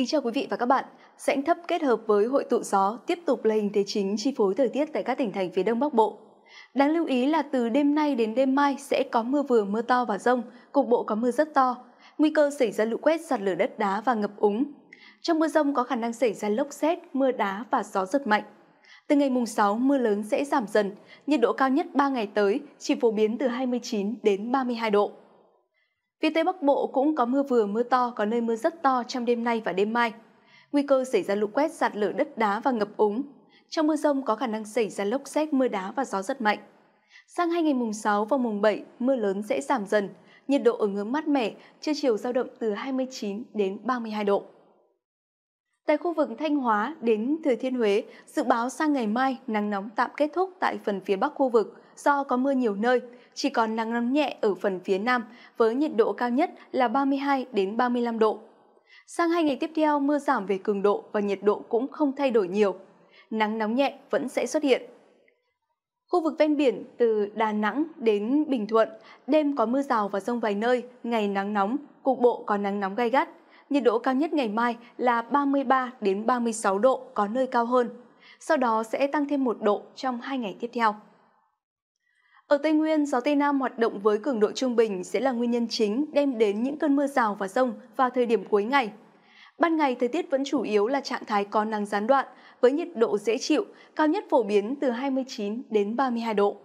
Kính chào quý vị và các bạn. Rãnh thấp kết hợp với hội tụ gió tiếp tục là hình thế chính chi phối thời tiết tại các tỉnh thành phía Đông Bắc Bộ. Đáng lưu ý là từ đêm nay đến đêm mai sẽ có mưa vừa mưa to và rông, cục bộ có mưa rất to, nguy cơ xảy ra lũ quét sạt lở đất đá và ngập úng. Trong mưa rông có khả năng xảy ra lốc xét, mưa đá và gió giật mạnh. Từ ngày mùng 6, mưa lớn sẽ giảm dần, nhiệt độ cao nhất 3 ngày tới chỉ phổ biến từ 29 đến 32 độ. Phía Tây Bắc Bộ cũng có mưa vừa mưa to, có nơi mưa rất to trong đêm nay và đêm mai. Nguy cơ xảy ra lũ quét sạt lở đất đá và ngập úng. Trong mưa rông có khả năng xảy ra lốc xét, mưa đá và gió rất mạnh. Sang hai ngày mùng 6 và mùng 7, mưa lớn sẽ giảm dần, nhiệt độ ở ngưỡng mát mẻ, trưa chiều giao động từ 29 đến 32 độ. Tại khu vực Thanh Hóa đến Thừa Thiên Huế, dự báo sang ngày mai nắng nóng tạm kết thúc tại phần phía Bắc khu vực do có mưa nhiều nơi, chỉ còn nắng nóng nhẹ ở phần phía Nam với nhiệt độ cao nhất là 32 đến 35 độ. Sang hai ngày tiếp theo mưa giảm về cường độ và nhiệt độ cũng không thay đổi nhiều. Nắng nóng nhẹ vẫn sẽ xuất hiện. Khu vực ven biển từ Đà Nẵng đến Bình Thuận, đêm có mưa rào và rông vài nơi, ngày nắng nóng, cục bộ có nắng nóng gai gắt nhiệt độ cao nhất ngày mai là 33 đến 36 độ, có nơi cao hơn. Sau đó sẽ tăng thêm 1 độ trong 2 ngày tiếp theo. Ở Tây Nguyên, gió Tây Nam hoạt động với cường độ trung bình sẽ là nguyên nhân chính đem đến những cơn mưa rào và rông vào thời điểm cuối ngày. Ban ngày thời tiết vẫn chủ yếu là trạng thái có nắng gián đoạn với nhiệt độ dễ chịu, cao nhất phổ biến từ 29 đến 32 độ.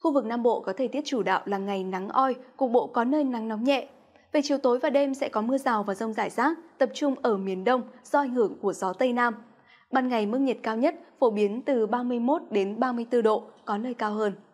Khu vực Nam Bộ có thời tiết chủ đạo là ngày nắng oi, cục bộ có nơi nắng nóng nhẹ, về chiều tối và đêm sẽ có mưa rào và rông rải rác, tập trung ở miền Đông do ảnh hưởng của gió Tây Nam. Ban ngày mức nhiệt cao nhất phổ biến từ 31 đến 34 độ, có nơi cao hơn.